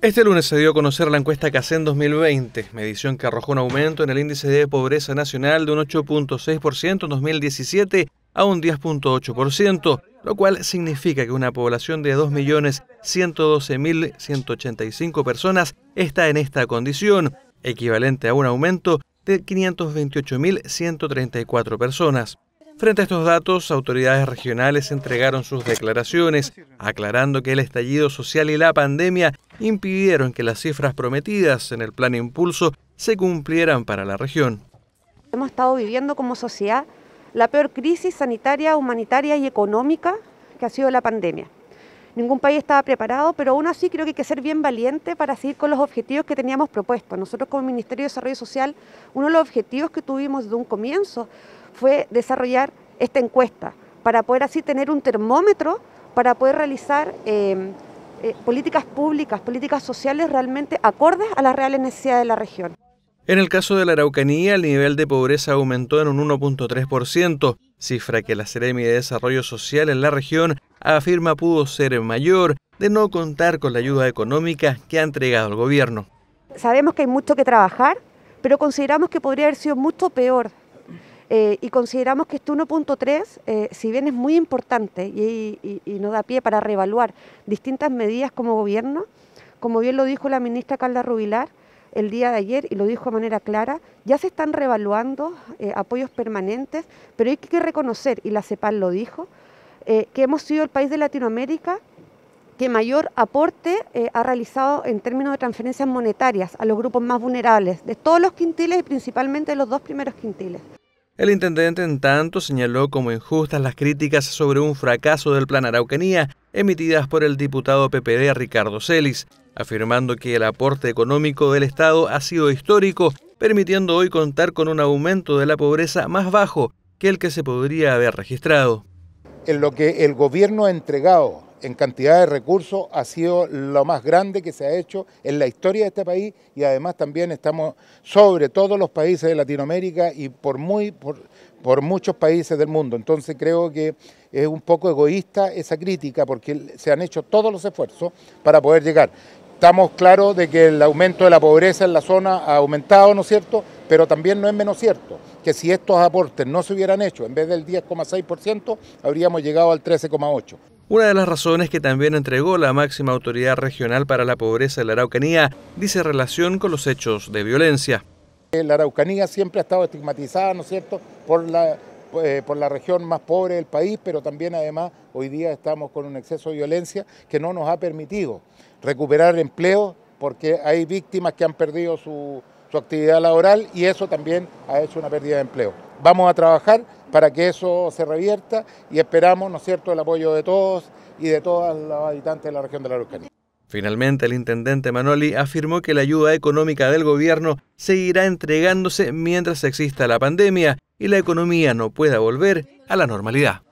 Este lunes se dio a conocer la encuesta CACEN 2020, medición que arrojó un aumento en el índice de pobreza nacional de un 8.6% en 2017 a un 10.8%, lo cual significa que una población de 2.112.185 personas está en esta condición, equivalente a un aumento de 528.134 personas. Frente a estos datos, autoridades regionales entregaron sus declaraciones, aclarando que el estallido social y la pandemia impidieron que las cifras prometidas en el plan Impulso se cumplieran para la región. Hemos estado viviendo como sociedad la peor crisis sanitaria, humanitaria y económica que ha sido la pandemia. Ningún país estaba preparado, pero aún así creo que hay que ser bien valiente para seguir con los objetivos que teníamos propuestos. Nosotros como Ministerio de Desarrollo Social, uno de los objetivos que tuvimos desde un comienzo fue desarrollar esta encuesta, para poder así tener un termómetro para poder realizar eh, eh, políticas públicas, políticas sociales realmente acordes a las reales necesidades de la región. En el caso de la Araucanía, el nivel de pobreza aumentó en un 1.3%, cifra que la Seremi de Desarrollo Social en la región afirma pudo ser mayor de no contar con la ayuda económica que ha entregado el gobierno. Sabemos que hay mucho que trabajar, pero consideramos que podría haber sido mucho peor eh, y consideramos que este 1.3, eh, si bien es muy importante y, no nos da pie para reevaluar distintas medidas como gobierno, como bien lo dijo la ministra Carla Rubilar el día de ayer y lo dijo de manera clara, ya se están reevaluando eh, apoyos permanentes, pero hay que reconocer, y la CEPAL lo dijo, que hemos sido el país de Latinoamérica que mayor aporte ha realizado en términos de transferencias monetarias a los grupos más vulnerables, de todos los quintiles y principalmente de los dos primeros quintiles. El intendente, en tanto, señaló como injustas las críticas sobre un fracaso del Plan Araucanía emitidas por el diputado PPD Ricardo Celis, afirmando que el aporte económico del Estado ha sido histórico, permitiendo hoy contar con un aumento de la pobreza más bajo que el que se podría haber registrado. En lo que el gobierno ha entregado en cantidad de recursos ha sido lo más grande que se ha hecho en la historia de este país y además también estamos sobre todos los países de Latinoamérica y por, muy, muchos países del mundo. Entonces creo que es un poco egoísta esa crítica porque se han hecho todos los esfuerzos para poder llegar. Estamos claros de que el aumento de la pobreza en la zona ha aumentado, ¿no es cierto? Pero también no es menos cierto que si estos aportes no se hubieran hecho, en vez del 10,6%, habríamos llegado al 13,8%. Una de las razones que también entregó la máxima autoridad regional para la pobreza de la Araucanía dice relación con los hechos de violencia. Eh, la Araucanía siempre ha estado estigmatizada, ¿no es cierto?, por la, eh, por la región más pobre del país, pero también además hoy día estamos con un exceso de violencia que no nos ha permitido recuperar empleo porque hay víctimas que han perdido su, su actividad laboral y eso también ha hecho una pérdida de empleo. Vamos a trabajar para que eso se revierta y esperamos, ¿no es cierto?, el apoyo de todos y de todas las habitantes de la región de la Araucanía. Finalmente, el intendente Manoli afirmó que la ayuda económica del gobierno seguirá entregándose mientras exista la pandemia y la economía no pueda volver a la normalidad.